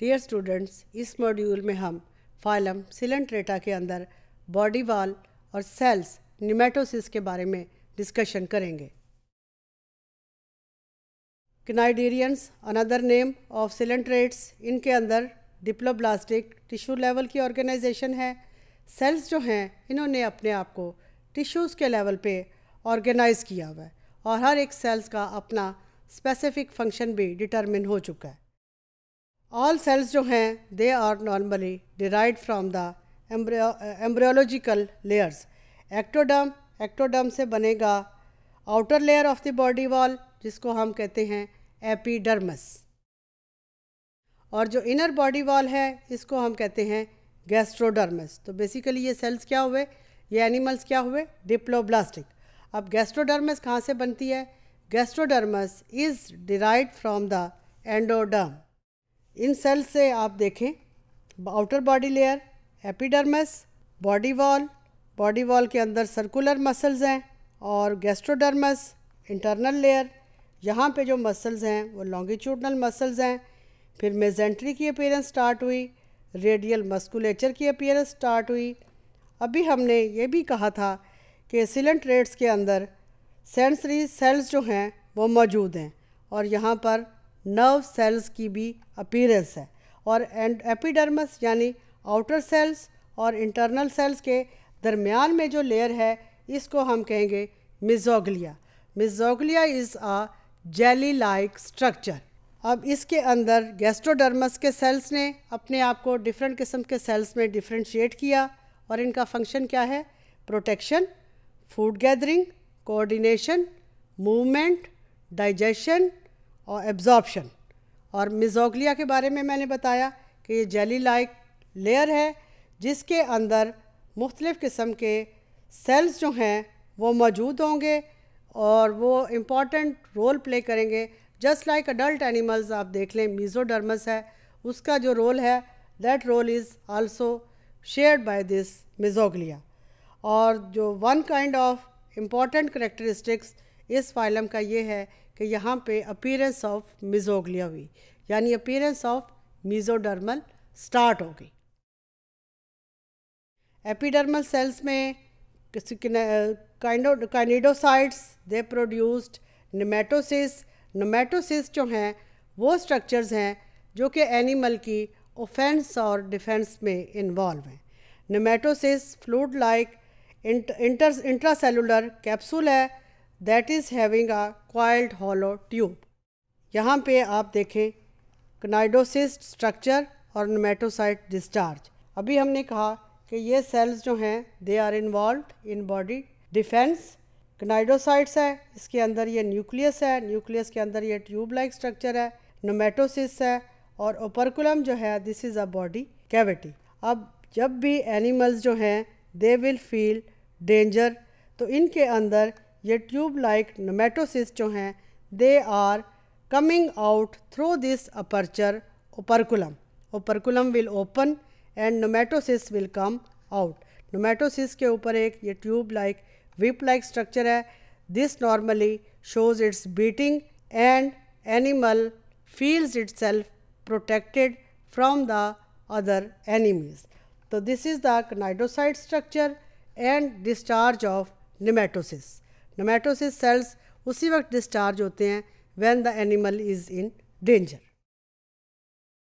dear students इस module में हम फाइलम सिलेंट्रेटा के अंदर बॉडी वाल और सेल्स निमेटोसिस के बारे में डिस्कशन करेंगे cnidarians another name of coelenterates इनके अंदर डिप्लोब्लास्टिक टिश्यू लेवल की ऑर्गेनाइजेशन है सेल्स जो हैं इन्होंने अपने आप को टिश्यूज़ के लेवल पे ऑर्गेनाइज़ किया हुआ है और हर एक सेल्स का अपना स्पेसिफिक फंक्शन भी डिटरमिन हो चुका है ऑल सेल्स जो हैं they are normally derived from the embryological layers ectoderm ectoderm से बनेगा outer layer of the body wall जिसको हम कहते हैं एपीडर्मस और जो इनर बॉडी वॉल है इसको हम कहते हैं गैस्ट्रोडर्मस तो बेसिकली ये सेल्स क्या हुए ये एनिमल्स क्या हुए डिप्लोब्लास्टिक अब गैस्ट्रोडर्मस कहाँ से बनती है gastrodermis is derived from the endoderm इन सेल्स से आप देखें outer body layer epidermis body wall body wall के अंदर सर्कुलर मसल्स हैं और गैस्ट्रोडर्मस इंटरनल लेयर यहाँ पे जो मसल्स हैं वो लॉन्गिट्यूडनल मसल्स हैं फिर मेजेंट्री की अपेयरेंस स्टार्ट हुई रेडियल मस्कुलेचर की अपेयरेंस स्टार्ट हुई अभी हमने ये भी कहा था कि सिलेंट रेट्स के अंदर सेंसरी सेल्स जो हैं वो मौजूद हैं और यहाँ पर नर्व सेल्स की भी अपीरेंस है और एपिडर्मस यानी आउटर सेल्स और इंटरनल सेल्स के दरमियान में जो लेयर है इसको हम कहेंगे mesoglea mesoglea is a jelly like structure अब इसके अंदर गैस्ट्रोडर्मस के सेल्स ने अपने आप को डिफरेंट किस्म के सेल्स में डिफ्रेंशिएट किया और इनका फंक्शन क्या है protection food gathering coordination movement digestion और एब्जॉर्प्शन और मिजोगलिया के बारे में मैंने बताया कि ये जेली लाइक लेयर है जिसके अंदर मुख्तलिफ़ किस्म के सेल्स जो हैं वो मौजूद होंगे और वो इम्पॉर्टेंट रोल प्ले करेंगे जस्ट लाइक अडल्ट एनिमल्स आप देख लें मीज़ोडर्मस है उसका जो रोल है that role is also shared by this mesoglea और जो one kind of important characteristics इस फाइलम का ये है कि यहाँ पे अपीयरेंस ऑफ मिजोगलिया हुई यानी अपीरेंस ऑफ मिजोडर्मल स्टार्ट हो गई एपिडर्मल सेल्स में काइनिडोसाइट्स दे प्रोड्यूस्ड नमेटोसिस नमेटोसिस जो हैं वो स्ट्रक्चर्स हैं जो कि एनिमल की ऑफेंस और डिफेंस में इन्वॉल्व हैं nematocyst fluid like intra intracellular capsule है that is having a coiled hollow tube यहाँ पे आप देखें कनाइडोसिस्ट स्ट्रक्चर और नोमेटोसाइट डिस्चार्ज अभी हमने कहा कि ये सेल्स जो हैं they are involve in body defence cnidocytes है इसके अंदर ये न्यूक्लियस है न्यूक्लियस के अंदर ये ट्यूब लाइक स्ट्रक्चर है नोमेटोसिस है और ओपरकुलम जो है this is a body cavity अब जब भी एनिमल्स जो हैं दे विल फील डेंजर तो इनके अंदर ये ट्यूब लाइक नोमेटोसिस्ट जो हैं they are coming out through this aperture operculum operculum will open and nematocyst will come out nematocyst के ऊपर एक ये tube like whip like structure है this normally shows its beating and animal feels itself protected from the other enemies तो this is the cnidocyte structure and discharge of nematocyst nematocyst cells उसी वक्त discharge होते हैं when the animal is in danger